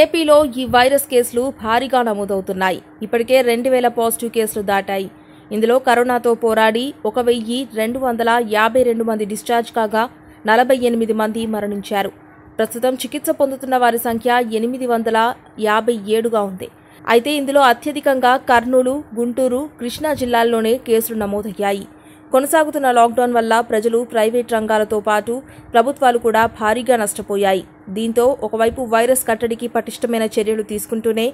ఏపీలో ఈ వైరస్ కేసులు భారీగా నమోదవుతున్నాయి ఇప్పటికే రెండు వేల పాజిటివ్ కేసులు దాటాయి ఇందులో కరోనాతో పోరాడి ఒక వెయ్యి రెండు వందల యాభై రెండు మంది డిశ్చార్జ్ కాగా నలభై ఎనిమిది మంది మరణించారు ప్రస్తుతం చికిత్స పొందుతున్న వారి సంఖ్య ఎనిమిది వందల యాభై ఏడుగా ఉంది అయితే ఇందులో అత్యధికంగా కర్నూలు గుంటూరు కృష్ణా జిల్లాల్లోనే కేసులు నమోదయ్యాయి కొనసాగుతున్న లాక్డౌన్ వల్ల ప్రజలు ప్రైవేట్ రంగాలతో పాటు ప్రభుత్వాలు కూడా భారీగా నష్టపోయాయి దీంతో ఒకవైపు వైరస్ కట్టడికి పటిష్టమైన చర్యలు తీసుకుంటూనే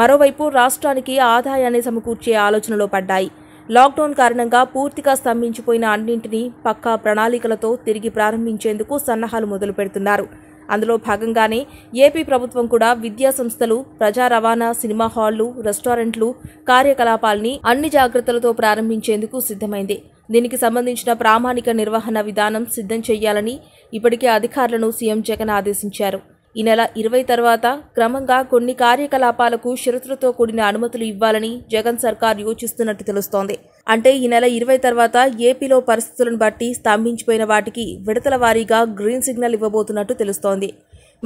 మరోవైపు రాష్ట్రానికి ఆదాయాన్ని సమకూర్చే ఆలోచనలో పడ్డాయి లాక్డౌన్ కారణంగా పూర్తిగా స్తంభించిపోయిన అన్నింటినీ పక్కా ప్రణాళికలతో తిరిగి ప్రారంభించేందుకు సన్నాహాలు మొదలు పెడుతున్నారు అందులో భాగంగానే ఏపీ ప్రభుత్వం కూడా విద్యా సంస్థలు ప్రజా రవాణా సినిమా హాళ్లు రెస్టారెంట్లు కార్యకలాపాల్ని అన్ని జాగ్రత్తలతో ప్రారంభించేందుకు సిద్ధమైంది దీనికి సంబంధించిన ప్రామాణిక నిర్వహణ విధానం సిద్ధం చేయాలని ఇప్పటికే అధికారులను సీఎం జగన్ ఆదేశించారు ఈ నెల ఇరవై తర్వాత క్రమంగా కొన్ని కార్యకలాపాలకు షరతులతో కూడిన అనుమతులు ఇవ్వాలని జగన్ సర్కార్ యోచిస్తున్నట్టు తెలుస్తోంది అంటే ఈ నెల ఇరవై తర్వాత ఏపీలో పరిస్థితులను బట్టి స్తంభించిపోయిన వాటికి విడతల వారీగా గ్రీన్ సిగ్నల్ ఇవ్వబోతున్నట్టు తెలుస్తోంది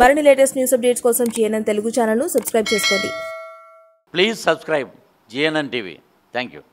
మరిన్ని లేటెస్ట్ న్యూస్ అప్డేట్స్ కోసం జిఎన్ఎన్ తెలుగు ఛానల్ను సబ్స్క్రైబ్ చేసుకోండి please subscribe GNN TV thank you